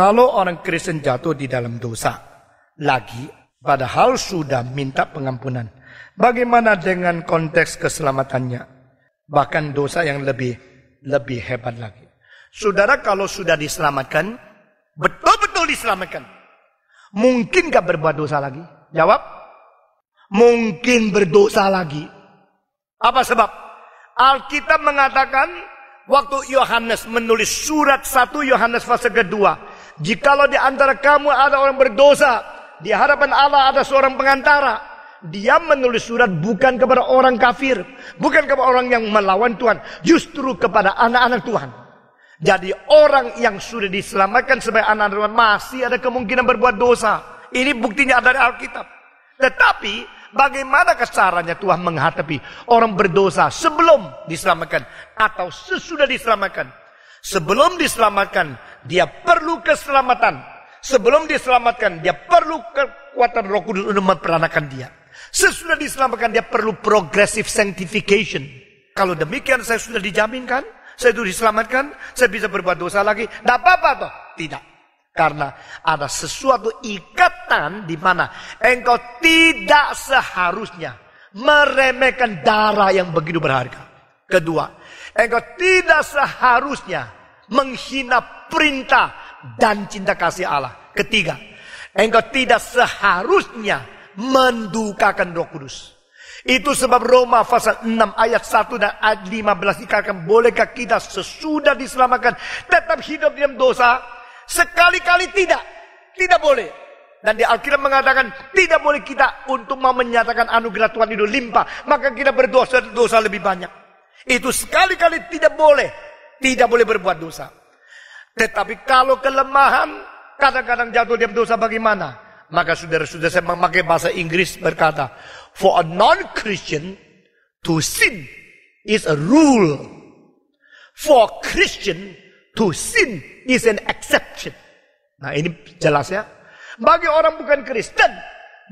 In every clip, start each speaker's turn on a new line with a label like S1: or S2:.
S1: Kalau orang Kristen jatuh di dalam dosa lagi, padahal sudah minta pengampunan. Bagaimana dengan konteks keselamatannya? Bahkan dosa yang lebih lebih hebat lagi. Saudara kalau sudah diselamatkan, betul-betul diselamatkan. Mungkin gak berbuat dosa lagi? Jawab. Mungkin berdosa lagi. Apa sebab? Alkitab mengatakan waktu Yohanes menulis surat 1 Yohanes fase kedua Jikalau di antara kamu ada orang berdosa, di hadapan Allah ada seorang pengantara. Dia menulis surat bukan kepada orang kafir, bukan kepada orang yang melawan Tuhan, justru kepada anak-anak Tuhan. Jadi orang yang sudah diselamatkan sebagai anak-anak Tuhan masih ada kemungkinan berbuat dosa. Ini buktinya ada di Alkitab. Tetapi bagaimana caranya Tuhan menghadapi orang berdosa sebelum diselamatkan atau sesudah diselamatkan? Sebelum diselamatkan, dia perlu keselamatan. Sebelum diselamatkan, dia perlu kekuatan roh kudus untuk memperanakan dia. Sesudah diselamatkan, dia perlu progressive sanctification. Kalau demikian, saya sudah dijaminkan. Saya sudah diselamatkan. Saya bisa berbuat dosa lagi. Tidak apa-apa toh. Tidak. Karena ada sesuatu ikatan di mana engkau tidak seharusnya meremehkan darah yang begitu berharga. Kedua, engkau tidak seharusnya menghina perintah dan cinta kasih Allah. Ketiga, engkau tidak seharusnya mendukakan Roh Kudus. Itu sebab Roma pasal 6 ayat 1 dan ayat 15 dikatakan bolehkah kita sesudah diselamatkan tetap hidup dalam dosa? Sekali-kali tidak. Tidak boleh. Dan di Alkitab mengatakan tidak boleh kita untuk mau menyatakan anugerah Tuhan itu limpah. Maka kita berdosa dosa lebih banyak. Itu sekali-kali tidak boleh tidak boleh berbuat dosa. Tetapi kalau kelemahan, kadang-kadang jatuh dia dosa bagaimana? Maka saudara-saudara saya memakai bahasa Inggris berkata, For a non-Christian, to sin is a rule. For a Christian, to sin is an exception. Nah ini jelas ya. Bagi orang bukan Kristen,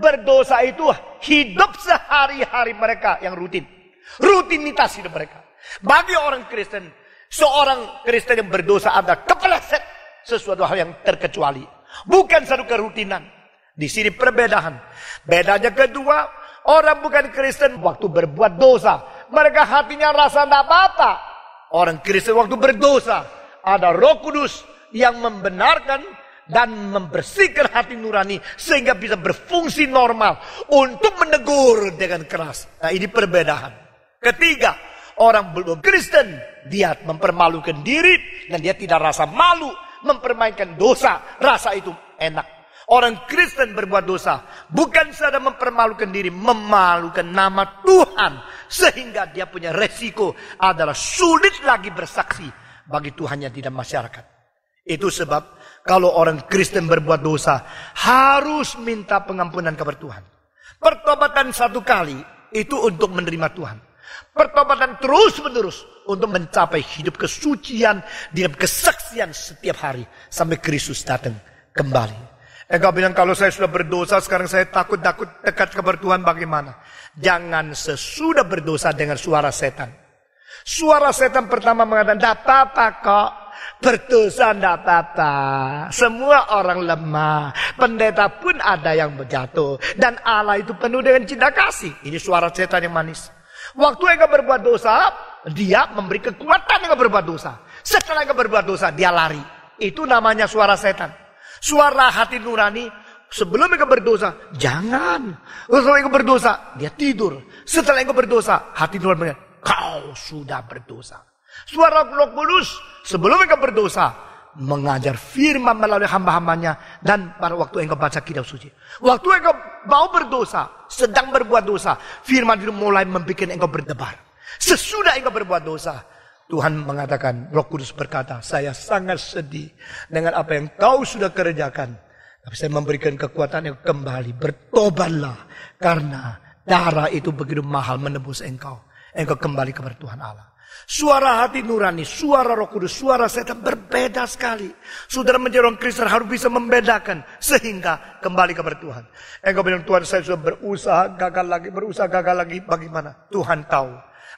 S1: berdosa itu hidup sehari-hari mereka yang rutin. Rutinitas hidup mereka. Bagi orang Kristen, Seorang Kristen yang berdosa ada kepeleset sesuatu hal yang terkecuali. Bukan satu kerutinan. Di sini perbedaan. Bedanya kedua, orang bukan Kristen waktu berbuat dosa. Mereka hatinya rasa tidak apa-apa. Orang Kristen waktu berdosa. Ada roh kudus yang membenarkan dan membersihkan hati nurani sehingga bisa berfungsi normal untuk menegur dengan keras. Nah ini perbedaan. Ketiga, Orang belum Kristen, dia mempermalukan diri dan dia tidak rasa malu mempermainkan dosa. Rasa itu enak. Orang Kristen berbuat dosa bukan saja mempermalukan diri, memalukan nama Tuhan sehingga dia punya resiko adalah sulit lagi bersaksi bagi Tuhan yang tidak masyarakat. Itu sebab kalau orang Kristen berbuat dosa harus minta pengampunan kepada Tuhan. Pertobatan satu kali itu untuk menerima Tuhan. Pertobatan terus menerus untuk mencapai hidup kesucian dalam kesaksian setiap hari sampai Kristus datang kembali. Engkau eh, bilang kalau saya sudah berdosa sekarang saya takut-takut dekat kepada Tuhan bagaimana? Jangan sesudah berdosa dengan suara setan. Suara setan pertama mengatakan, tidak apa-apa kok. Berdosa tidak apa-apa. Semua orang lemah. Pendeta pun ada yang berjatuh. Dan Allah itu penuh dengan cinta kasih. Ini suara setan yang manis. Waktu engkau berbuat dosa, dia memberi kekuatan engkau berbuat dosa. Setelah engkau berbuat dosa, dia lari. Itu namanya suara setan. Suara hati nurani sebelum engkau berdosa, jangan. Setelah engkau berdosa, dia tidur. Setelah engkau berdosa, hati nurani kau sudah berdosa. Suara roh bulus sebelum engkau berdosa, mengajar firman melalui hamba-hambanya dan pada waktu engkau baca kitab suci. Waktu engkau mau berdosa, sedang berbuat dosa, firman itu mulai membuat engkau berdebar. Sesudah engkau berbuat dosa, Tuhan mengatakan, Roh Kudus berkata, saya sangat sedih dengan apa yang kau sudah kerjakan. Tapi saya memberikan kekuatan yang kembali, bertobatlah karena darah itu begitu mahal menebus engkau. Engkau kembali kepada Tuhan Allah. Suara hati nurani, suara roh kudus, suara setan berbeda sekali. Saudara menjadi orang Kristen harus bisa membedakan sehingga kembali kepada Tuhan. Engkau eh, bilang Tuhan saya sudah berusaha gagal lagi, berusaha gagal lagi. Bagaimana? Tuhan tahu.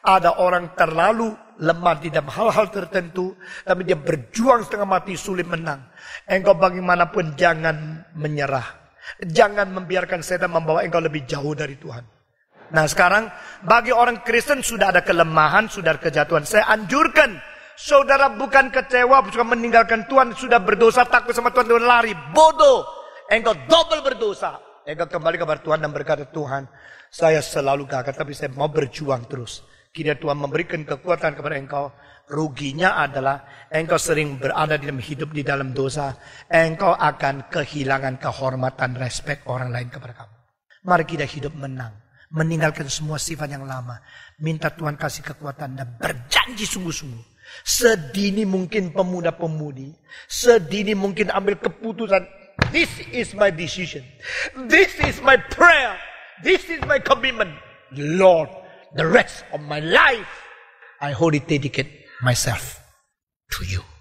S1: Ada orang terlalu lemah di dalam hal-hal tertentu. Tapi dia berjuang setengah mati sulit menang. Engkau eh, bagaimanapun jangan menyerah. Jangan membiarkan setan membawa engkau lebih jauh dari Tuhan. Nah sekarang bagi orang Kristen sudah ada kelemahan, sudah ada kejatuhan. Saya anjurkan saudara bukan kecewa, bukan meninggalkan Tuhan, sudah berdosa, takut sama Tuhan, Tuhan lari. Bodoh. Engkau double berdosa. Engkau kembali kepada Tuhan dan berkata, Tuhan, saya selalu gagal, tapi saya mau berjuang terus. Kira Tuhan memberikan kekuatan kepada engkau. Ruginya adalah engkau sering berada di dalam hidup di dalam dosa. Engkau akan kehilangan kehormatan, respek orang lain kepada kamu. Mari kita hidup menang meninggalkan semua sifat yang lama. Minta Tuhan kasih kekuatan dan berjanji sungguh-sungguh. Sedini mungkin pemuda-pemudi, sedini mungkin ambil keputusan. This is my decision. This is my prayer. This is my commitment. Lord, the rest of my life, I wholly dedicate myself to you.